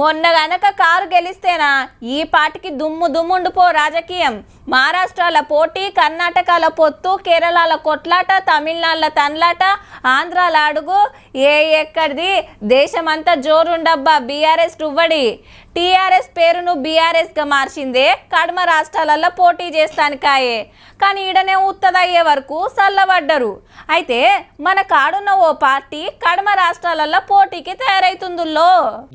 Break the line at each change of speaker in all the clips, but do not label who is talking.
మొన్న గనక కారు గెలిస్తేనా ఈ పాటికి దుమ్ము దుమ్ముండిపో రాజకీయం మహారాష్ట్రాల పోటీ కర్ణాటకల పొత్తు కేరళల కొట్లాట తమిళనాడుల తన్లాట ఆంధ్రాల అడుగు ఏ ఎక్కడిది దేశమంతా జోరుండబ్బా బీఆర్ఎస్ రువ్వడి టిఆర్ఎస్ పేరును బీఆర్ఎస్గా మార్చిందే కడమ రాష్ట్రాలలో పోటీ చేస్తానికాయే కానీ ఈడనే ఉత్తదయ్యే వరకు చల్లబడ్డరు అయితే మన కాడున్న ఓ పార్టీ కడమ రాష్ట్రాలలో పోటీకి తయారైతుందుల్లో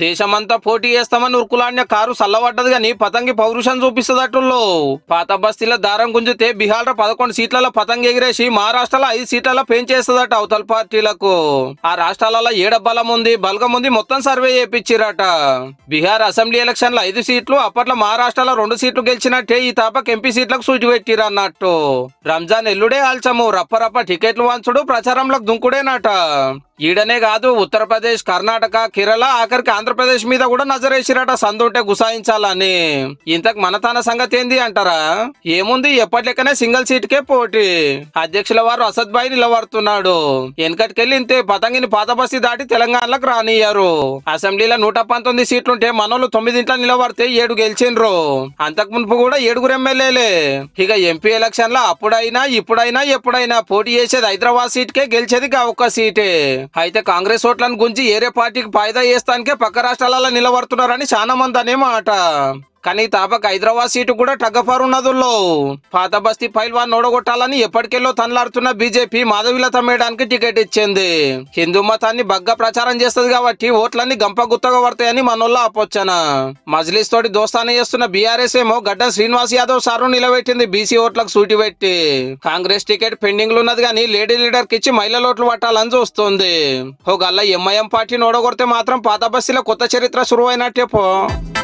దేశమంతా పోటీ చేస్తామని ఉరుకులాడిన కారు చల్లబడ్డది గాని పతంగి పౌరుషం చూపిస్తుందట్టుల్లో పాత బస్తీల దారం గుంజితే బీహార్ పదకొండు సీట్లలో పతంగి ఎగిరేసి మహారాష్ట్రలో ఐదు సీట్లలో పెంచేస్తుందట అవతల పార్టీలకు ఆ రాష్ట్రాలలో ఏడ బలం ఉంది బలగం ఉంది మొత్తం సర్వే చేపించిరట బీహార్ అసెంబ్లీ అసెంబ్లీ ఎలక్షన్లో ఐదు సీట్లు అప్పట్లో మహారాష్ట్రలో రెండు సీట్లు గెలిచినట్టే ఈ తాపక్ ఎంపీ సీట్లకు సూచి పెట్టిరన్నట్టు రంజాన్ ఎల్లుడే ఆల్చము రప్పరప్ప టికెట్లు వాంచుడు ప్రచారంలో దుంకుడేనట ఈడనే కాదు ఉత్తరప్రదేశ్ కర్ణాటక కేరళ ఆఖరికి ఆంధ్రప్రదేశ్ మీద కూడా నజరేసిరట సందుంటే గుసాయించాలని ఇంతకు మన తన సంగతి ఏంది అంటారా ఏముంది ఎప్పటికనే సింగిల్ సీట్కే పోటీ అధ్యక్షుల వారు అసద్ భాయ్ నిలబడుతున్నాడు వెనకటికెళ్ళి ఇంతే పతంగిని పాతబస్తి దాటి తెలంగాణలకు రానియ్యారు అసెంబ్లీలో నూట పంతొమ్మిది సీట్లుంటే మనోళ్ళు తొమ్మిదింట్ల నిలబడితే ఏడు గెలిచిండ్రు అంతకు మునుపు కూడా ఏడుగురు ఎమ్మెల్యేలే ఇక ఎంపీ ఎలక్షన్లో అప్పుడైనా ఇప్పుడైనా ఎప్పుడైనా పోటీ చేసేది హైదరాబాద్ సీట్కే గెలిచేది ఒక్క సీటే అయితే కాంగ్రెస్ ఓట్లను గుంజి ఏరే పార్టీకి ఫాయిదా చేస్తానికే పక్క రాష్ట్రాలలో నిలబడుతున్నారని చాలా మంది అనే మాట కానీ తాపక హైదరాబాద్ సీటు కూడా టగ్గఫారు ఉన్నదుల్లో పాత బస్తీ పైల్వాన్ ఓడగొట్టాలని ఎప్పటికెల్లో తనలాడుతున్న బీజేపీ మాధవిలత మేయడానికి టికెట్ ఇచ్చింది హిందూ మతాన్ని బగ్గ ప్రచారం చేస్తుంది కాబట్టి ఓట్లన్నీ గంప గుత్తగా పడతాయని మనోళ్ళ ఆపొచ్చన మజ్లిస్ తోటి దోస్తానే చేస్తున్న బీఆర్ఎస్ ఏమో గడ్డ శ్రీనివాస్ యాదవ్ సారు నిలబెట్టింది బీసీ ఓట్లకు సూటి పెట్టి కాంగ్రెస్ టికెట్ పెండింగ్ లో ఉన్నది కానీ లేడీ లీడర్ కి ఇచ్చి మహిళల ఓట్లు పట్టాలని చూస్తుంది ఓ గల్లా ఎంఐఎం పార్టీని ఓడగొడితే మాత్రం పాత బస్తీలో కొత్త చరిత్ర పో